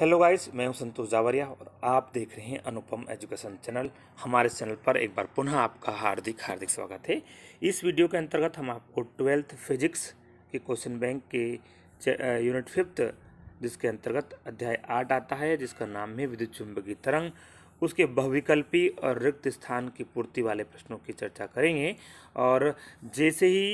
hello guys मैं हूं संतोष जावरिया और आप देख रहे हैं अनुपम एजुकेशन चैनल हमारे चैनल पर एक बार पुनः आपका हार्दिक हार्दिक स्वागत है इस वीडियो के अंतर्गत हम आपको ट्वेल्थ फिजिक्स के क्वेश्चन बैंक के यूनिट फिफ्थ जिसके अंतर्गत अध्याय आठ आता है जिसका नाम है विद्युत चुंबकीय तरंग उसके बहुविकल्पी और रिक्त स्थान की पूर्ति वाले प्रश्नों की चर्चा करेंगे और जैसे ही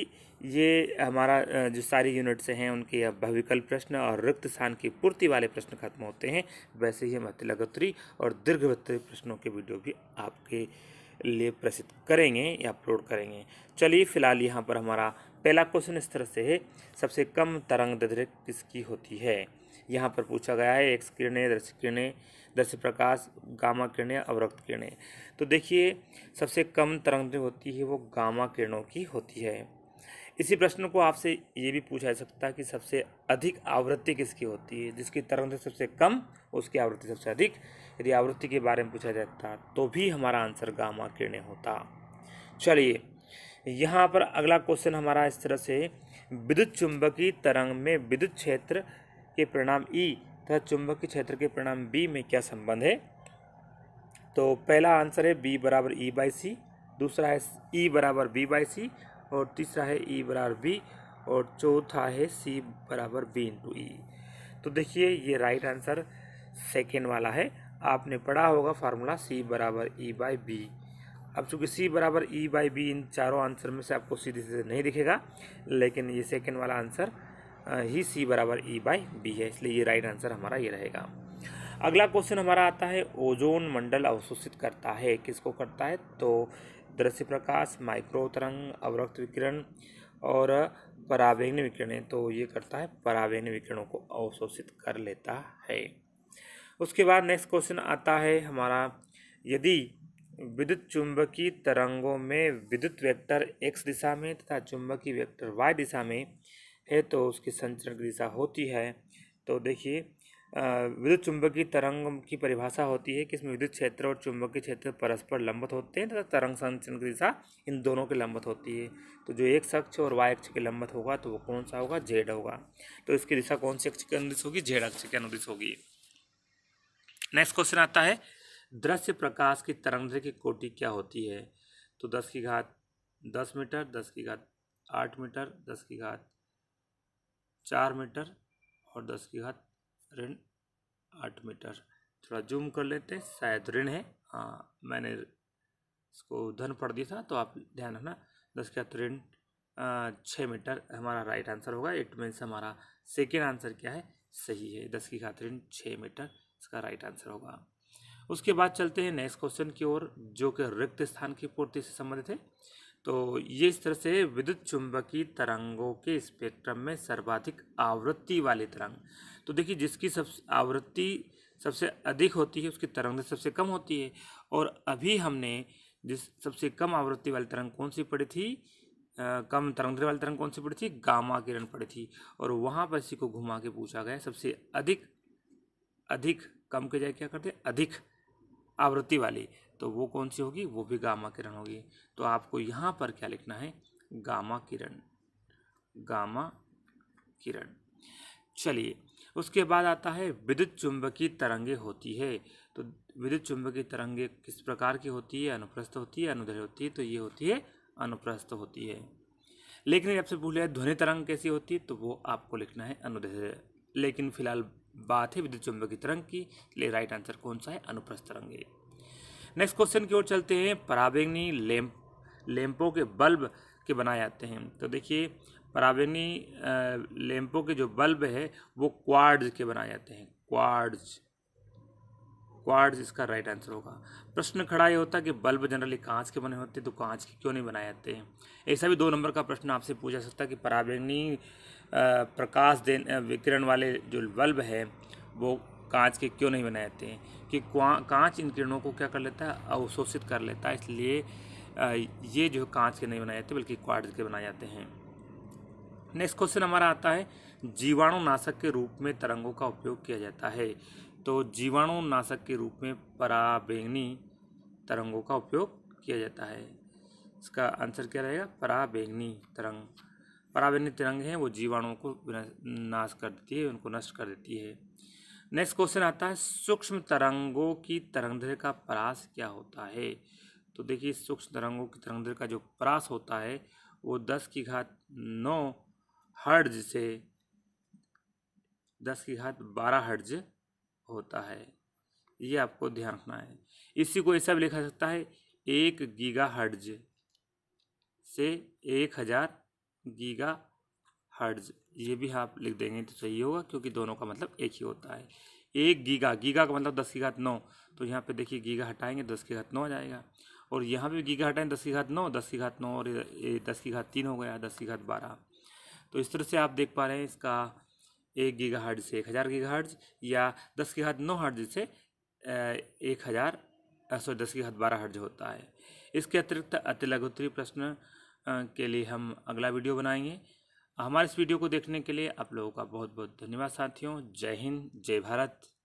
ये हमारा जो सारी यूनिट्स हैं उनके यह बहुविकल्प प्रश्न और रिक्त स्थान की पूर्ति वाले प्रश्न खत्म होते हैं वैसे ही हम अतिलगोत्री और दीर्घवत्तरी प्रश्नों के वीडियो भी आपके लिए प्रसिद्ध करेंगे या अपलोड करेंगे चलिए फिलहाल यहाँ पर हमारा पहला क्वेश्चन इस तरह से है सबसे कम तरंग दैर्घ्य किसकी होती है यहाँ पर पूछा गया है एक्स किरणें दृश्य किरणें दृश्य प्रकाश गामा किरणें अवरक्त किरणें तो देखिए सबसे कम तरंग जो होती है वो गामा किरणों की होती है इसी प्रश्न को आपसे ये भी पूछा जा सकता है कि सबसे अधिक आवृत्ति किसकी होती है जिसकी तरंग सबसे कम उसकी आवृत्ति सबसे अधिक यदि आवृत्ति के बारे में पूछा जाता तो भी हमारा आंसर गामा किरणें होता चलिए यहाँ पर अगला क्वेश्चन हमारा इस तरह से विद्युत चुंबकीय तरंग में विद्युत क्षेत्र के परिणाम ई तथा चुंबकीय क्षेत्र के परिणाम बी में क्या संबंध है तो पहला आंसर है बी बराबर ई बाई सी दूसरा है ई बराबर बी बाई सी और तीसरा है ई बराबर बी और चौथा है सी बराबर बी इंटू ई तो देखिए ये राइट आंसर सेकेंड वाला है आपने पढ़ा होगा फार्मूला सी बराबर ई बाई बी अब चूंकि सी बराबर ई बाई बी इन चारों आंसर में से आपको सीधे सीधे नहीं दिखेगा लेकिन ये सेकेंड वाला आंसर ही सी बराबर ई बाई बी है इसलिए ये राइट आंसर हमारा ये रहेगा अगला क्वेश्चन हमारा आता है ओजोन मंडल अवशोषित करता है किसको करता है तो दृश्य प्रकाश माइक्रो तरंग अवरक्त विकिरण और परावैन विकिरण तो ये करता है परावैन विकिरणों को अवशोषित कर लेता है उसके बाद नेक्स्ट क्वेश्चन आता है हमारा यदि विद्युत चुंबकीय तरंगों में विद्युत वेक्टर एक्स दिशा में तथा चुंबकीय वेक्टर वाई दिशा में है तो उसकी संचरण दिशा होती है तो देखिए विद्युत चुंबकीय तरंग की परिभाषा होती है कि इसमें विद्युत क्षेत्र और चुंबकीय क्षेत्र परस्पर लंबत होते हैं तथा तो तरंग संचरण की दिशा इन दोनों के लंबत होती है तो जो एक अक्ष और वाई अक्ष के लंबत होगा तो वो कौन सा होगा जेड होगा तो इसकी दिशा कौन सी अक्ष के अनुदिश होगी जेड अक्ष के अनुदिश होगी नेक्स्ट क्वेश्चन आता है दृश्य प्रकाश की तरंग की कोटि क्या होती है तो दस की घात दस मीटर दस की घात आठ मीटर दस की घात चार मीटर और दस की घात ऋण आठ मीटर थोड़ा जूम कर लेते हैं शायद ऋण है हाँ मैंने इसको धन पढ़ दिया था तो आप ध्यान रखना दस के घात ऋण छः मीटर हमारा राइट आंसर होगा इट मीन्स हमारा सेकेंड आंसर क्या है सही है दस की घात ऋण छः मीटर इसका राइट आंसर होगा उसके बाद चलते हैं नेक्स्ट क्वेश्चन की ओर जो कि रिक्त स्थान की पूर्ति से संबंधित है तो ये इस तरह से विद्युत चुंबकीय तरंगों के स्पेक्ट्रम में सर्वाधिक आवृत्ति वाले तरंग तो देखिए जिसकी सब आवृत्ति सबसे अधिक होती है उसकी तरंग सबसे कम होती है और अभी हमने जिस सबसे कम आवृत्ति वाली तरंग कौन सी पड़ी थी आ, कम तरंग वाली तरंग कौन सी पड़ी थी गामा किरण पड़ी थी और वहाँ पर इसी को घुमा के पूछा गया सबसे अधिक अधिक कम के जाए क्या करते अधिक आवृत्ति वाली तो वो कौन सी होगी वो भी गामा किरण होगी तो आपको यहाँ पर क्या लिखना है गामा किरण गामा किरण चलिए उसके बाद आता है विद्युत चुंबकीय तरंगे होती है तो विद्युत चुंबकीय तरंगे किस प्रकार की होती है अनुप्रस्थ होती है अनुदय होती है तो ये होती है अनुप्रस्थ होती है लेकिन आपसे भूल जाए ध्वनि तरंग कैसी होती है तो वो आपको लिखना है अनुदय लेकिन फिलहाल बात है विद्युत चुंबकीय तरंग की ले राइट आंसर कौन सा है अनुप्रस्थ तरंगे नेक्स्ट क्वेश्चन की ओर चलते हैं पराबेंगनी लैम्प लैम्पों के बल्ब के बनाए जाते हैं तो देखिए पराबेंगनी लैम्पों के जो बल्ब है वो क्वार्ड्स के बनाए जाते हैं क्वार्ड्स क्वार्ड्स इसका राइट आंसर होगा प्रश्न खड़ा ये होता है कि बल्ब जनरली कांच के बने होते हैं तो कांच के क्यों नहीं बनाए जाते हैं ऐसा भी दो नंबर का प्रश्न आपसे पूछा सकता है कि पराबेंगनी प्रकाश देने विकिरण वाले जो बल्ब है वो कांच के क्यों नहीं बनाए जाते हैं कि कांच इन किरणों को क्या कर लेता है अवशोषित कर लेता है इसलिए ये जो कांच के नहीं बनाए जाते बल्कि क्वार्ट्ज के बनाए जाते हैं नेक्स्ट क्वेश्चन हमारा आता है जीवाणुनाशक के रूप में तरंगों का उपयोग किया जाता है तो जीवाणुनाशक के रूप में पराबैंगनी तरंगों का उपयोग किया जाता है इसका आंसर क्या रहेगा पराबैंगनी तरंग पराबैंगनी तिरंग हैं वो जीवाणुओं को नाश कर देती है उनको नष्ट कर देती है नेक्स्ट क्वेश्चन आता है सूक्ष्म तरंगों की तरंगदैर्घ्य का परास क्या होता है तो देखिए सूक्ष्म तरंगों की तरंगदैर्घ्य का जो परास होता है वो दस की घात नौ हर्ज से दस की घात बारह हर्ज होता है ये आपको ध्यान रखना है इसी को ऐसा भी लिखा सकता है एक गीगा हर्ज से एक हज़ार गीगा हर्ज ये भी आप लिख देंगे तो सही होगा क्योंकि दोनों का मतलब एक ही होता है एक गीगा गीगा का मतलब दस की घात नौ तो यहाँ पे देखिए गीगा हटाएंगे दस की घात नौ आ जाएगा और यहाँ पे गीगा हटाएंगे दस की घात नौ दस की घात नौ और दस की घात तीन हो गया दस की घात बारह तो इस तरह से आप देख पा रहे हैं इसका एक गीगा हर्ज से एक हज़ार गीगा हर्ज या दस की घात नौ हर्ज से एक हज़ार सॉरी दस की घात बारह हर्ज होता है इसके अतिरिक्त अति लघुतरी प्रश्न के लिए हम अगला वीडियो बनाएंगे हमारे इस वीडियो को देखने के लिए आप लोगों का बहुत बहुत धन्यवाद साथियों जय हिंद जय भारत